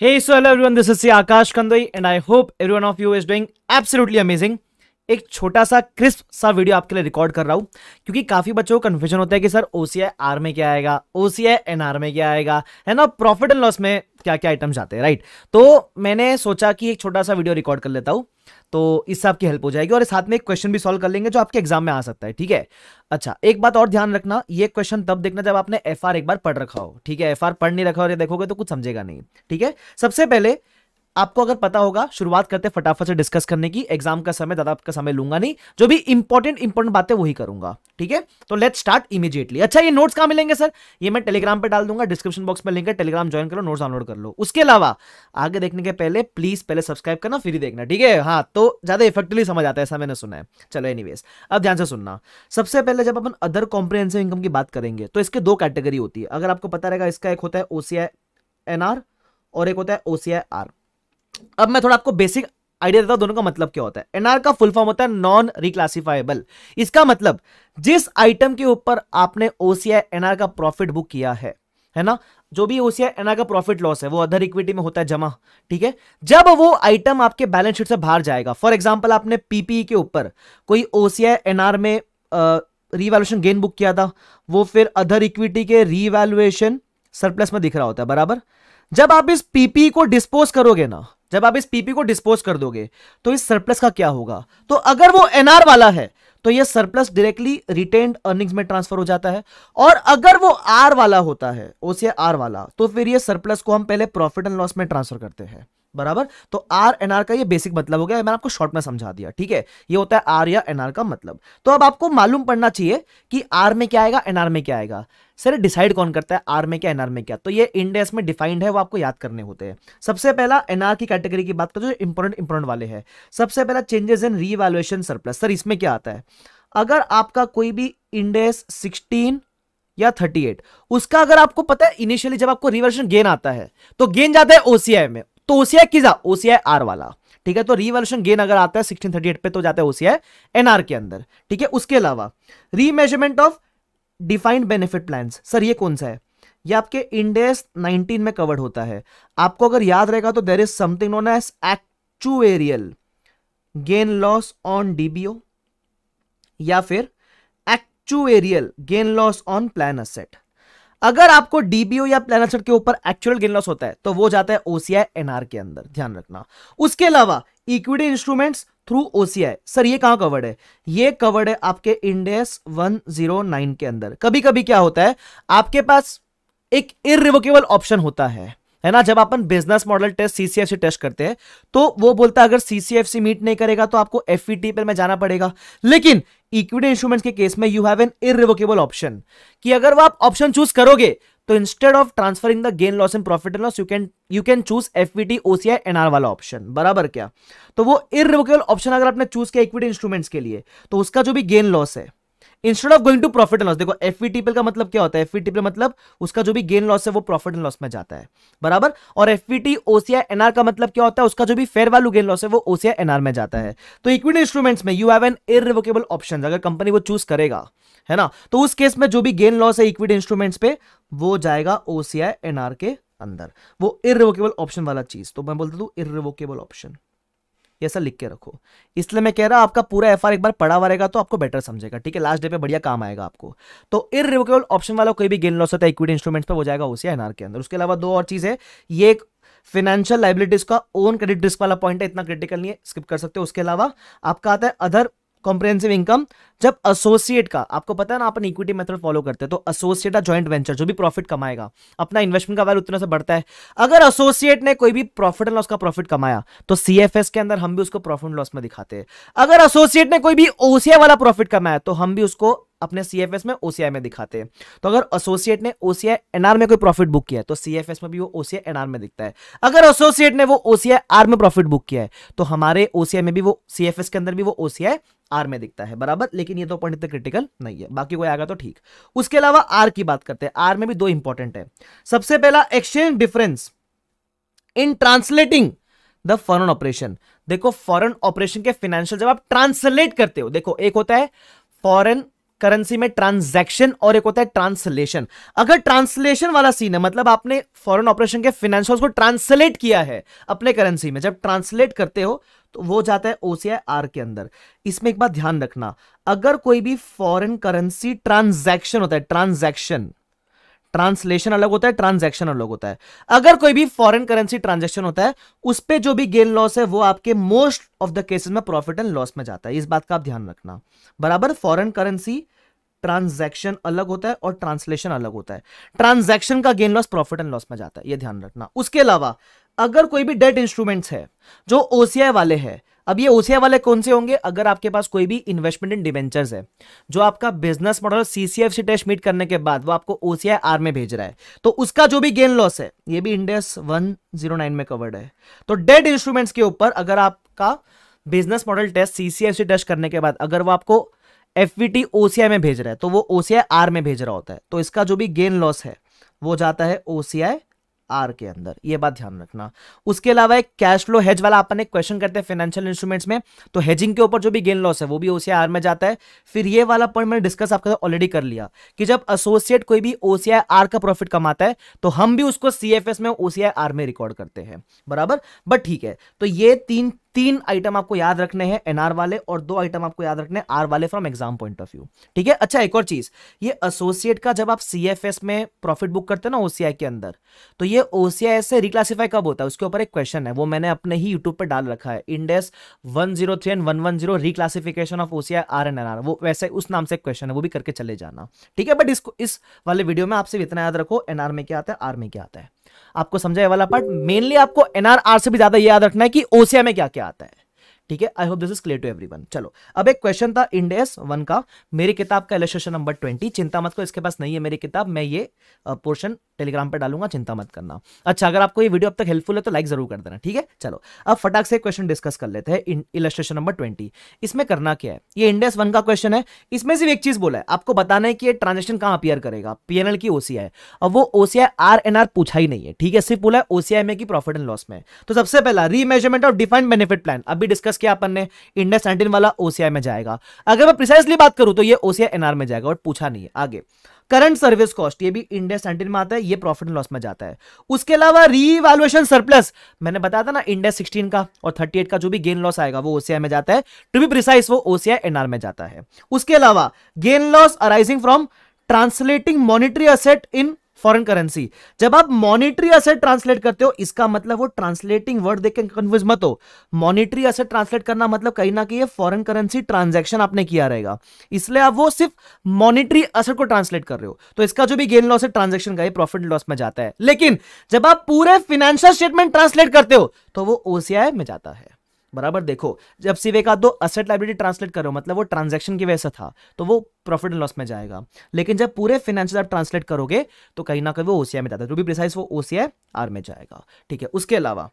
Hey, so hello everyone, this is Akash Kandai and I hope everyone of you is doing absolutely amazing. एक छोटा सा crisp सा video आपके लिए record कर रहा हूँ क्योंकि काफ़ी बच्चों को कन्फ्यूजन होता है कि sir O C I R में क्या आएगा ओ सी आई एन आर में क्या आएगा है ना प्रॉफिट एंड लॉस में क्या क्या आइटम्स आते हैं राइट तो मैंने सोचा कि एक छोटा सा वीडियो रिकॉर्ड कर लेता हूँ तो इससे आपकी हेल्प हो जाएगी और साथ में एक क्वेश्चन भी सॉल्व कर लेंगे जो आपके एग्जाम में आ सकता है ठीक है अच्छा एक बात और ध्यान रखना ये क्वेश्चन तब देखना जब आपने एफ एक बार पढ़ रखा हो ठीक है एफ पढ़ नहीं रखा हो ये देखोगे तो कुछ समझेगा नहीं ठीक है सबसे पहले आपको अगर पता होगा शुरुआत करते फटाफट से डिस्कस करने की एग्जाम का समय दादा आपका समय लूंगा नहीं जो भी इंपॉर्टेंट इंपॉर्टेंट बातें वही करूंगा ठीक है तो लेट स्टार्ट इमीडिएटली अच्छा ये नोट्स कहाँ मिलेंगे सर ये मैं टेलीग्राम पे डाल दूंगा डिस्क्रिप्शन बॉक्स में लिंक है टेलीग्राम ज्वाइन करो नोट्स डाउनलोड कर लो उसके अलावा आगे देखने के पहले प्लीज पहले सब्सक्राइब करना फिर देखना ठीक है हाँ तो ज्यादा इफेक्टिवली समझ आता है ऐसा मैंने सुना है चलो एनी अब ध्यान से सुनना सबसे पहले जब अपन अदर कॉम्प्रिहेंसिव इनकम की बात करेंगे तो इसके दो कैटेगरी होती है अगर आपको पता रहेगा इसका एक होता है ओसीआई एनआर और एक होता है ओसीआई आर अब मैं थोड़ा आपको बेसिक आइडिया देता हूं दोनों का मतलब क्या होता है एनआर का फुल फॉर्म होता है नॉन रिक्लासिफाइबल इसका मतलब जिस आइटम के ऊपर आपने ओसीआई एनआर का प्रॉफिट बुक किया है है ना जो भी ओसीआई एनआर का प्रॉफिट लॉस है वो अदर इक्विटी में होता है जमा ठीक है जब वो आइटम आपके बैलेंस शीट से बाहर जाएगा फॉर एग्जाम्पल आपने पीपीई e के ऊपर कोई ओसीआई एनआर में रिवेल्यूशन गेन बुक किया था वो फिर अदर इक्विटी के रिवेल्युएशन सरप्लस में दिख रहा होता है बराबर जब आप इस पीपी e को डिस्पोज करोगे ना जब आप इस पीपी को डिस्पोज कर दोगे तो इस सरप्लस का क्या होगा तो अगर वो एनआर वाला है तो ये सरप्लस डायरेक्टली रिटेन्ड अर्निंग्स में ट्रांसफर हो जाता है और अगर वो आर वाला होता है ओसीए आर वाला तो फिर ये सरप्लस को हम पहले प्रॉफिट एंड लॉस में ट्रांसफर करते हैं बराबर तो आर एनआर का ये बेसिक मतलब हो गया मैंने आपको शॉर्ट में समझा दिया ठीक है ये होता है आर या एनआर का मतलब तो अब आपको मालूम पड़ना चाहिए कि आर में क्या आएगा एनआर में क्या आएगा सर डिसाइड कौन करता है आर में क्या एनआर में क्या तो ये इंडेस में डिफाइंड है वो आपको याद करने होते हैं सबसे पहला एनआर की कैटेगरी की बात करो जो इंपोर्टेंट इंपोर्टेंट वाले हैं सबसे पहला changes in revaluation surplus sir इसमें क्या आता है अगर आपका कोई भी इंडेस सिक्सटीन या 38 उसका अगर आपको पता है इनिशियली जब आपको रिवर्शन गेन आता है तो गेन जाता है ओसीआई में तो ओसीआई किसा ओसीआई आर वाला ठीक है तो रिवॉल्यूशन गेन अगर आता है 1638 पे तो जाता है ओसीआई एनआर के अंदर ठीक है उसके अलावा remeasurement of defined benefit plan sir ये कौन सा है ये आपके इंडेस 19 में कवर्ड होता है आपको अगर याद रहेगा तो there is something known as actuarial gain loss on DBO या फिर actuarial gain loss on plan asset अगर आपको डीबीओ या प्लान असेट के ऊपर एक्चुअल गेन लॉस होता है तो वो जाता है ओसीआई एनआर के अंदर ध्यान रखना उसके अलावा equity instruments through OCI sir ये कहां कवर्ड है ये कवर्ड है आपके इंडेस 109 के अंदर कभी कभी क्या होता है आपके पास एक इरिवोकेबल ऑप्शन होता है है ना जब अपन business model test CCFC test करते हैं तो वो बोलता है अगर सीसीएफसी मीट नहीं करेगा तो आपको एफईटी पर में जाना पड़ेगा लेकिन इक्विटी इंस्ट्रूमेंट्स के केस में you have an irrevocable option कि अगर वो आप ऑप्शन चूज करोगे तो instead of transferring the gain loss and profit and loss you can you can choose F P T OCI NR वाला ऑप्शन बराबर क्या तो वो इरिवोकेबल ऑप्शन अगर आपने चूज किया इक्विटी इंस्ट्रूमेंट्स के लिए तो उसका जो भी गेन लॉस है instead of going to profit and loss देखो एफ e का मतलब क्या होता है एफ e मतलब उसका जो भी गेन लॉस है वो प्रॉफिट एंड लॉस में जाता है बराबर और एफ टी ओसीआई एनआर का मतलब क्या होता है उसका जो भी फेयर वैल्यू गेन लॉस है वो ओसीआई एनआर में जाता है तो इक्विटी इंस्ट्रूमेंट्स में you have an irrevocable option अगर कंपनी वो चूज करेगा है ना तो उस केस में जो भी गेन लॉस है इक्विटी इंस्ट्रूमेंट्स पे वो जाएगा ओसीआई एनआर के अंदर वो इरिवोकेबल ऑप्शन वाला चीज तो मैं बोलता हूँ इरिवोकेबल ऑप्शन ये सब लिख के रखो इसलिए मैं कह रहा आपका पूरा एफ एक बार पढ़ा हुआ रहेगा तो आपको बेटर समझेगा ठीक है लास्ट डे पे बढ़िया काम आएगा आपको तो रिवोकेबल ऑप्शन वाला कोई भी गेन लॉस होता है इक्विटी इंस्ट्रूमेंट्स पर हो जाएगा उसी एनआर के अंदर उसके अलावा दो और चीज़ है ये एक फाइनेंशियल लाइबिलिटीज का ओन क्रेडिट रिस्क वाला पॉइंट है इतना क्रिटिकल नहीं है स्किप कर सकते हो उसके अलावा आपका आता है अदर कॉम्प्रेहेंसिव इनकम जब एसोसिएट का आपको पता है ना अपन इक्विटी मेथड फॉलो करते हैं तो एसोसिएट का जॉइंट वेंचर जो भी प्रॉफिट कमाएगा अपना इन्वेस्टमेंट का वैल्यू उतना से बढ़ता है अगर एसोसिएट ने कोई भी प्रॉफिट एंड लॉस का प्रॉफिट कमाया तो सीएफएस के अंदर हम भी उसको प्रॉफिट लॉस में दिखाते हैं अगर एसोसिएट ने कोई भी ओसीआई वाला प्रॉफिट कमाया तो हम भी उसको अपने सीएफएस में ओसीआई में दिखाते हैं तो अगर एसोसिएट ने ओसीआई एनआर में कोई प्रॉफिट बुक किया है तो सीएफएस में भी वो ओसीआई एनआर में दिखता है अगर एसोसिएट ने वो ओसीआई आर में प्रॉफिट बुक किया है तो हमारे ओसीआई में भी वो सीएफएस के अंदर भी वो ओसीआई आर में दिखता है बराबर लेकिन ये तो पंडित क्रिटिकल तो नहीं है बाकी कोई आएगा तो ठीक उसके अलावा आर की बात करते हैं आर में भी दो इंपॉर्टेंट है सबसे पहला exchange difference in translating the foreign operation देखो फॉरन ऑपरेशन के फाइनेंशियल जब आप ट्रांसलेट करते हो देखो एक होता है फॉरन करेंसी में ट्रांजैक्शन और एक होता है ट्रांसलेशन अगर ट्रांसलेशन वाला सीन है मतलब आपने फॉरेन ऑपरेशन के फिनेंशियल को ट्रांसलेट किया है अपने करेंसी में जब ट्रांसलेट करते हो तो वो जाता है ओसीआई आर के अंदर इसमें एक बात ध्यान रखना अगर कोई भी फॉरेन करेंसी ट्रांजैक्शन होता है ट्रांजैक्शन ट्रांसलेशन अलग होता है ट्रांजेक्शन अलग होता है अगर कोई भी फॉरन करेंसी ट्रांजेक्शन होता है उस पर जो भी गेन लॉस है वो आपके मोस्ट ऑफ द केसेस में प्रॉफिट एंड लॉस में जाता है इस बात का आप ध्यान रखना बराबर फॉरन करेंसी ट्रांजेक्शन अलग होता है और ट्रांसलेशन अलग होता है ट्रांजेक्शन का gain loss profit and loss में जाता है ये ध्यान रखना उसके अलावा अगर कोई भी डेट इंस्ट्रूमेंट्स है जो ओसीआई वाले हैं अब ये ओसीआई वाले कौन से होंगे अगर आपके पास कोई भी इन्वेस्टमेंट इन डिवेंचर्स है जो आपका बिजनेस मॉडल सीसीएफ से टेस्ट मीट करने के बाद वो आपको ओसीआई आर में भेज रहा है तो उसका जो भी गेन लॉस है ये भी इंडेस 109 में कवर्ड है तो डेड इंस्ट्रूमेंट्स के ऊपर अगर आपका बिजनेस मॉडल टेस्ट सीसीएफ से टेस्ट करने के बाद अगर वो आपको एफ ओसीआई में भेज रहा है तो वो ओसीआई आर में भेज रहा होता है तो इसका जो भी गेन लॉस है वो जाता है ओसीआई आर के अंदर ये बात ध्यान रखना उसके अलावा एक कैश फ्लो हेज वाला अपन एक क्वेश्चन करते हैं फाइनेंशियल इंस्ट्रूमेंट्स में तो हेजिंग के ऊपर जो भी गेन लॉस है वो भी ओसीआर में जाता है फिर ये वाला पॉइंट मैंने डिस्कस आपके साथ ऑलरेडी कर लिया कि जब एसोसिएट कोई भी ओसीआई आर का प्रॉफिट कमाता है तो हम भी उसको सी में ओसीआई आर में रिकॉर्ड करते हैं बराबर बट ठीक है तो ये तीन तीन आइटम आपको याद रखने हैं एनआर वाले और दो आइटम आपको याद रखने हैं आर वाले from exam point of view ठीक है अच्छा एक और चीज ये एसोसिएट का जब आप सीएफएस में प्रॉफिट बुक करते हैं ना ओसीआई के अंदर तो ये ओसीआई से रिक्लासीफाई कब होता है उसके ऊपर एक क्वेश्चन है वो मैंने अपने ही यूट्यूब पर डाल रखा है Ind AS one zero three and one one zero reclassification of OCI R and NR वो वैसे उस नाम से क्वेश्चन है वो भी करके चले जाना ठीक है बट इसको इस वाले वीडियो में आपसे इतना याद रखो एनआर में क्या आता है आर में क्या आता है आपको समझाया वाला पार्ट मेनली आपको एनआरआर से भी ज्यादा याद रखना है कि ओसिया में क्या क्या आता है ठीक है I hope this is clear to everyone चलो अब एक क्वेश्चन था इंडेस वन का मेरी किताब का इलेस्ट्रेशन नंबर ट्वेंटी चिंता मत को इसके पास नहीं है मेरी किताब मैं ये पोर्शन टेलीग्राम पर डालूंगा चिंता मत करना अच्छा अगर आपको ये वीडियो अब तक हेल्पफुल है तो लाइक जरूर कर देना ठीक है चलो अब फटाक से क्वेश्चन डिस्कस कर लेते हैं इलेस्ट्रेशन नंबर ट्वेंटी इसमें करना क्या है ये इंडेस वन का क्वेश्चन है इसमें सिर्फ एक चीज बोला है आपको बताना है कि ये ट्रांजेक्शन कहाँ अपियर करेगा पीएनएल की ओसीआई अब वो ओसीआई आर एन आर पूछा ही नहीं है ठीक है सिर्फ बोला है ओसीआई में कि प्रॉफिट एंड लॉस में तो सबसे पहला remeasurement of defined benefit plan अभी डिस्कस किया अपन ने इंडस नाइनटीन वाला ओसीआई में जाएगा अगर मैं प्रिसाइसली बात करूं तो ये ओसीआई एनआर में जाएगा और पूछा नहीं है आगे करंट सर्विस कॉस्ट ये भी इंडेक्स नाइनटीन में आता है ये प्रॉफिट एंड लॉस में जाता है उसके अलावा रीवैल्युएशन सरप्लस मैंने बताया था ना इंडेक्स सिक्सटीन का और थर्टी एट का जो भी गेन लॉस आएगा वो ओसीआई में जाता है टू बी प्रिसाइस वो ओसीआई एनआर में जाता है उसके अलावा gain loss arising from translating monetary asset in foreign currency जब आप मॉनिटरी असेट ट्रांसलेट करते हो इसका मतलब वो ट्रांसलेटिंग वर्ड देख के कंफ्यूज मत हो मॉनिटरी असेट ट्रांसलेट करना मतलब कहीं ना कहीं फॉरेन करेंसी ट्रांजेक्शन आपने किया रहेगा इसलिए आप वो सिर्फ मॉनिटरी असेट को ट्रांसलेट कर रहे हो तो इसका जो भी गेन लॉस है ट्रांजेक्शन का प्रॉफिट लॉस में जाता है लेकिन जब आप पूरे फाइनेंशियल स्टेटमेंट ट्रांसलेट करते हो तो वो ओसीआई में जाता है बराबर देखो जब सीवे का दो असेट लाइब्रेरी ट्रांसलेट करो मतलब वो ट्रांजेक्शन की वजह से था तो वो प्रॉफिट एंड लॉस में जाएगा लेकिन जब पूरे फाइनेंशियल आप ट्रांसलेट करोगे तो कहीं ना कहीं वो ओसीआई में जाता है टू भी प्रिसाइज वो ओसीआई आर में जाएगा ठीक है उसके अलावा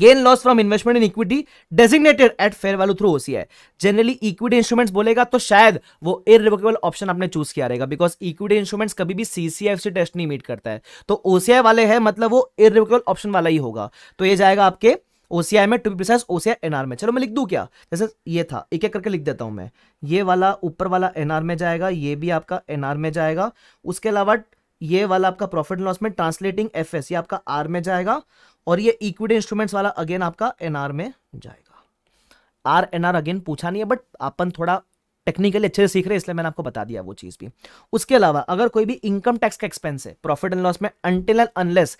gain loss from investment in equity designated at fair value through OCI generally equity instruments बोलेगा तो शायद वो इरिवोकेबल ऑप्शन आपने चूज किया रहेगा बिकॉज इक्विटी इंस्ट्रूमेंट्स कभी भी सीसीएफ से टेस्ट नहीं मीट करता है तो ओसीआई वाले है मतलब वो इरिवोकेबल ऑप्शन वाला ही होगा तो ये जाएगा आपके ओसीआई में to be precise OCI NR में चलो मैं लिख दू क्या जैसे ये था एक एक करके लिख देता हूं मैं ये वाला ऊपर वाला एनआर में जाएगा ये भी आपका एनआर में जाएगा उसके अलावा ये वाला आपका प्रॉफिट लॉस में ट्रांसलेटिंग एफ ये आपका आर में जाएगा और ये इक्विटी इंस्ट्रूमेंट्स वाला अगेन आपका एनआर में जाएगा आर एनआर अगेन पूछा नहीं है बट अपन थोड़ा टेक्निकली अच्छे से सीख रहे हैं इसलिए मैंने आपको बता दिया वो चीज़ भी उसके अलावा अगर कोई भी इनकम टैक्स का एक्सपेंस है प्रॉफिट एंड लॉस में अनटिल एंड अनलेस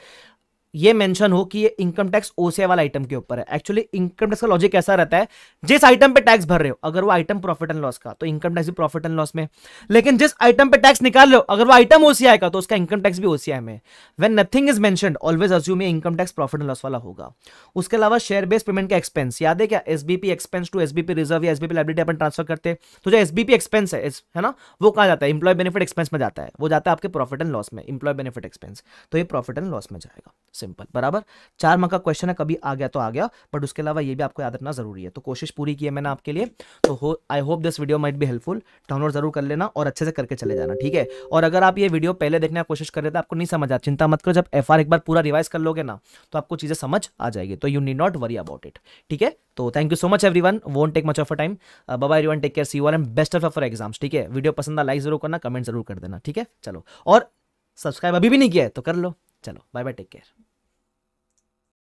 ये मेंशन हो कि ये इनकम टैक्स ओसे वाला आइटम के ऊपर है एक्चुअली इनकम टैक्स का लॉजिक ऐसा रहता है जिस आइटम पे टैक्स भर रहे हो अगर वो आइटम प्रॉफिट एंड लॉस का तो इनकम टैक्स भी प्रॉफिट एंड लॉस में लेकिन जिस आइटम पे टैक्स निकाल रहे हो अगर वो आइटम ओसीआई का तो उसका इनकम टैक्स भी ओसीआई में वेन नथिंग इज मैं always assume income tax profit and loss वाला होगा उसके अलावा शेयर बेस पेमेंट का एक्सपेंस याद है क्या SBP expense to SBP reserve या एसबीपी लाइबिलिटी अपन ट्रांसफर करते तो जो एसबीपी एक्सपेंस है है ना वो कहा जाता है इंप्लॉय बेनिफिट एक्सपेंस में जाता है वो जाता है आपके प्रॉफिट एंड लॉस में इंप्लॉय बेनिफिट एक्सपेंस तो ये प्रॉफिट एंड लॉस में जाएगा सिंपल बराबर चार मार्क का क्वेश्चन है कभी आ गया तो आ गया बट उसके अलावा ये भी आपको याद रखना जरूरी है तो कोशिश पूरी की है मैंने आपके लिए तो I hope this video might भी हेल्पफुल डाउनलोड जरूर कर लेना और अच्छे से करके चले जाना ठीक है और अगर आप ये वीडियो पहले देखने की कोशिश कर रहे थे आपको नहीं समझ आ चिंता मत करो जब एफ एक बार पूरा रिवाइज कर लोगे ना तो आपको चीज़ें समझ आ जाएगी तो you need not worry about it ठीक है तो thank you so much one won't take much of a time bye one take care see you and best of for exams ठीक है वीडियो पसंद आ लाइक जरूर करना कमेंट जरूर कर देना ठीक है चलो और सब्सक्राइब अभी भी नहीं किया है तो कर लो चलो बाय बाय टेक केयर